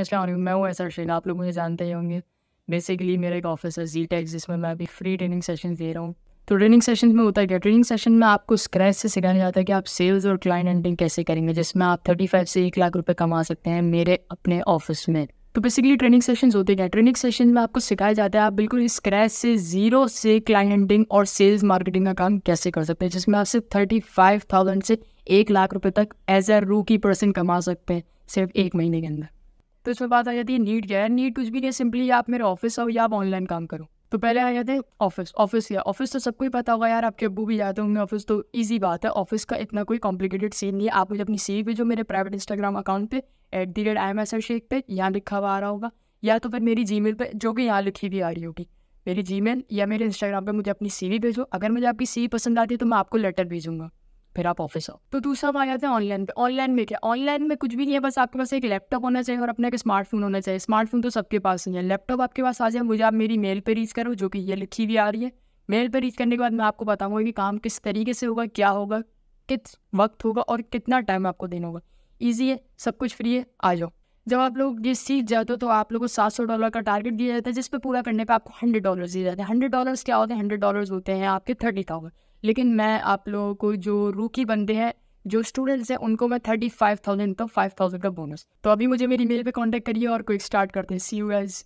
इस्लाम मैं हूँ ऐसा शेख आप लोग मुझे जानते ही होंगे बेसिकली मेरा एक ऑफिस है जी टेक्स जिसमें मैं अभी फ्री ट्रेनिंग सेशन दे रहा हूँ तो ट्रेनिंग सेशन में होता है क्या ट्रेनिंग सेशन में आपको स्क्रैच से सिखाया जाता है कि आप सेल्स और क्लाइंट एंडिंग कैसे करेंगे जिसमें आप थर्टी फाइव से एक लाख रुपये कमा सकते हैं मेरे अपने ऑफिस में तो बेसिकली ट्रेनिंग सेशन होते हैं ट्रेनिंग सेशन में आपको सिखाया जाता है आप बिल्कुल स्क्रैच से जीरो से क्लाइंटिंग और सेल्स मार्केटिंग का काम कैसे कर सकते हैं जिसमें आप सिर्फ थर्टी फाइव थाउजेंड से एक लाख रुपये तक एज ए रू पर्सन कमा सकते हैं सिर्फ एक महीने के अंदर तो इसमें बात आ जाती है नीट क्या है नीट कुछ भी नहीं है सिंपली आप मेरे ऑफिस आओ या आप ऑनलाइन काम करो तो पहले आ जाते हैं ऑफिस ऑफिस या ऑफिस तो सबको ही पता होगा यार आपके अबू भी जाते होंगे ऑफिस तो ईजी बात है ऑफिस का इतना कोई कॉम्प्लिकेटेड सीन नहीं है आप मुझे अपनी सी भेजो मेरे प्राइवेट इंस्टाग्राम अकाउंट पे at the rate I M S R Sheikh पे यहाँ लिखा हुआ आ रहा होगा या तो फिर मेरी जी मेल पर जो कि यहाँ लिखी भी आ रही होगी मेरी जी मेल या मेरे इंस्टाग्राम पर मुझे अपनी सी भेजो अगर मुझे आपकी सी पसंद आती है तो मैं आपको लेटर भेजूँगा फिर आप ऑफिस आओ तो दूसरा हम आ जाते हैं ऑनलाइन पे ऑनलाइन में क्या ऑनलाइन में कुछ भी नहीं है बस आपके पास एक लैपटॉप होना चाहिए और अपना एक स्मार्टफोन होना चाहिए स्मार्टफोन तो सबके पास नहीं है लैपटॉप आपके पास आ जाए मुझे आप मेरी मेल पर रीच करो जो कि ये लिखी हुई आ रही है मेल पर रीच करने के बाद मैं आपको बताऊँगा कि काम किस तरीके से होगा क्या होगा किस वक्त होगा और कितना टाइम आपको देना होगा ईजी है सब कुछ फ्री है आ जाओ जब आप लोग ये सीख जाते हो तो आप लोगों को सात सौ डॉलर का टारगेट दिया जाता है जिस पर पूरा करने पर आपको हंड्रेड डॉलर दिए जाते हैं हंड्रेड डॉलर्स क्या होते हैं हंड्रेड डॉलर्स होते हैं आपके थर्टी थाउजेंड लेकिन मैं आप लोगों को जो रूकी बंदे हैं जो स्टूडेंट्स हैं उनको मैं थर्टी फाइव थाउजेंड तो फाइव थाउजेंड का बोनस तो अभी मुझे मेरी मेल पे कांटेक्ट करिए और क्विक स्टार्ट करते हैं सी यू एज